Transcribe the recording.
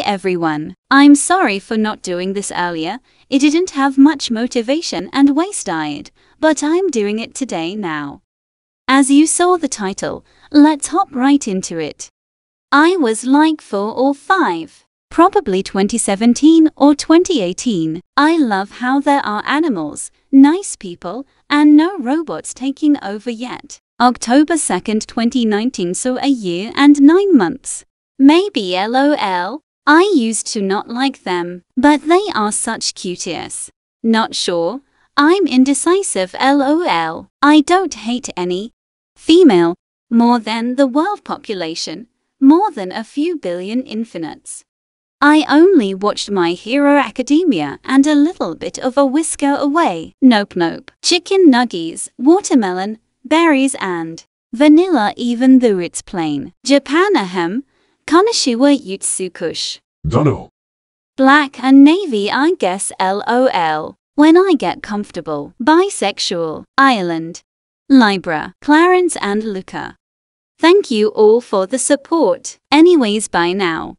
Hi everyone. I'm sorry for not doing this earlier. It didn't have much motivation and waste-eyed, but I'm doing it today now. As you saw the title, let's hop right into it. I was like 4 or 5, probably 2017 or 2018. I love how there are animals, nice people, and no robots taking over yet. October 2nd, 2019, so a year and 9 months. Maybe LOL. I used to not like them, but they are such cuties. Not sure. I'm indecisive lol. I don't hate any. Female. More than the world population. More than a few billion infinites. I only watched My Hero Academia and a little bit of A Whisker Away. Nope, nope. Chicken nuggies, watermelon, berries and vanilla even though it's plain. Japanahem, Kanashiwa Yutsukush. Dunno. Black and navy, I guess, lol. When I get comfortable. Bisexual, Ireland. Libra, Clarence and Luca. Thank you all for the support. Anyways, bye now.